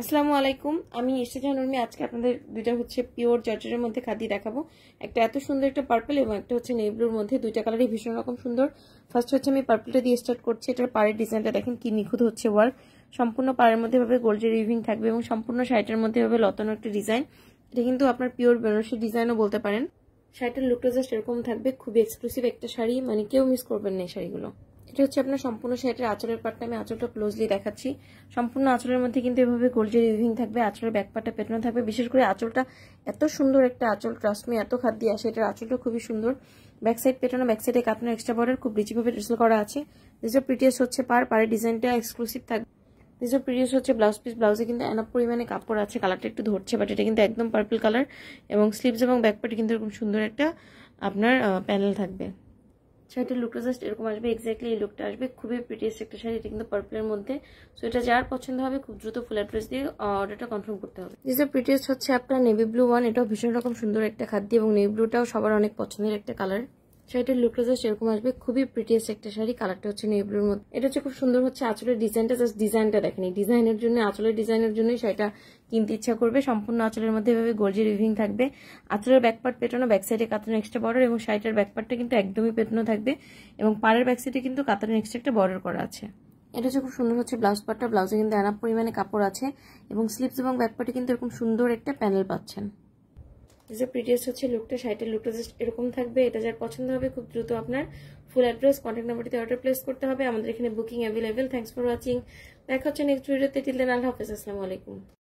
আসসালামু আলাইকুম আমি ইশতেজান উর্মি আজকে আপনাদের দুইটা হচ্ছে পিওর জর্জেটের মধ্যে খাদি দেখাবো একটা এত সুন্দর একটা পার্পেল এবং একটা হচ্ছে নেভব্লুর মধ্যে দুইটা কালারই ভীষণ রকম সুন্দর ফার্স্ট হচ্ছে আমি পার্পেলটা দিয়ে স্টার্ট করছি এটার পাড়ের ডিজাইনটা দেখেন কি নিখুঁত হচ্ছে ওয়ার্ক সম্পূর্ণ পাড়ের মধ্যে ভাবে গোল্ডের রিভিং থাকবে এবং সম্পূর্ণ শাড়িটার মধ্যে ভাবে লতানো একটা ডিজাইন এটা কিন্তু আপনার পিওর বেনারসি ডিজাইনও বলতে পারেন শাড়িটার লুকটা জাস্ট এরকম থাকবে খুবই এক্সক্লুসিভ একটা শাড়ি মানে কেউ মিস করবেন না এই শাড়িগুলো এটা হচ্ছে আপনার সম্পূর্ণ শাড়িটার আঁচলের পার্টটা আমি আঁচলটা ক্লোজলি দেখাচ্ছি সম্পূর্ণ আঁচলের মধ্যে কিন্তু এভাবে গোল্ডের রিভিং থাকবে আঁচলের ব্যাকপাটটা পেটানো থাকবে বিশেষ করে আঁচলটা এত সুন্দর একটা আঁচল ট্রাস্টমি এত খাদ দিয়ে আসে এটার আঁচলটা খুবই সুন্দর ব্যাক সাইড পেটানো ব্যাক সাইডে কাতানো এক্সট্রা বর্ডার খুব রিচিভাবে ড্রেসল করা আছে যেসব পিটিএস হচ্ছে পার পারের ডিজাইনটা এক্সক্লুসিভ থাকবে যেসব পিটিএস হচ্ছে ব্লাউজ পিস ব্লাউজে কিন্তু এনাপ পরিমাণে কাপড় আছে কালারটা একটু ধরছে বাট এটা কিন্তু একদম পার্পল কালার এবং স্লিভস এবং ব্যাকপাটে কিন্তু এরকম সুন্দর একটা আপনার প্যানেল থাকবে শাড়িটির লুকটা জাস্ট এরকম আসবে এক্স্যাক্টলি এই লুকটা আসবে খুবই প্রিটিয়েস্ট একটা শাড়ি এটা কিন্তু পার্পলের মধ্যে সো এটা যার পছন্দ হবে খুব দ্রুত ফুল অ্যাড্রেস দিয়ে অর্ডারটা কনফার্ম করতে হবে যে প্রিটিয়েস্ট হচ্ছে আপনার নেভি ব্লু ওয়ান এটাও ভীষণ রকম সুন্দর একটা খাদ্য এবং নেভি ব্লুটাও সবার অনেক পছন্দের একটা কালার শাড়িটার লুকটা জাস্ট সেরকম আসবে খুবই প্রিটিয়েস্ট একটা শাড়ি কালারটা হচ্ছে নেই ব্লুর মধ্যে এটা হচ্ছে খুব সুন্দর হচ্ছে আঁচলের ডিজাইনটা জাস্ট ডিজাইনটা দেখেনি ডিজাইনের জন্য আঁচলের ডিজাইনের জন্যই শাড়িটা কিনতে ইচ্ছা করবে সম্পূর্ণ আঁচলের মধ্যে এভাবে গোলজি রিভিং থাকবে আঁচলের ব্যাকপার্ট পেটানো ব্যাক সাইডে কাতানো এক্সট্রা বর্ডার এবং শাড়িটার ব্যাকপার্টটা কিন্তু একদমই পেটানো থাকবে এবং পাড়ের ব্যাক সাইডে কিন্তু কাতানো এক্সট্রা একটা বর্ডার করা আছে এটা হচ্ছে খুব সুন্দর হচ্ছে ব্লাউজ পার্টটা ব্লাউজে কিন্তু অ্যানাপ পরিমাণে কাপড় আছে এবং স্লিপস এবং ব্যাকপার্টে কিন্তু এরকম সুন্দর একটা প্যানেল পাচ্ছেন যে আর হচ্ছে লুকটা শাড়িটার লুকটা জাস্ট এরকম থাকবে এটা যার পছন্দ হবে খুব দ্রুত আপনার ফুল অ্যাড্রেস কন্ট্যাক্ট নাম্বারটিতে অর্ডার প্লেস করতে হবে আমাদের এখানে booking available thanks for watching দেখা হচ্ছে নেক্সট ভিডিওতে টিল দেন আল্লাহ হাফেজ আসসালামু আলাইকুম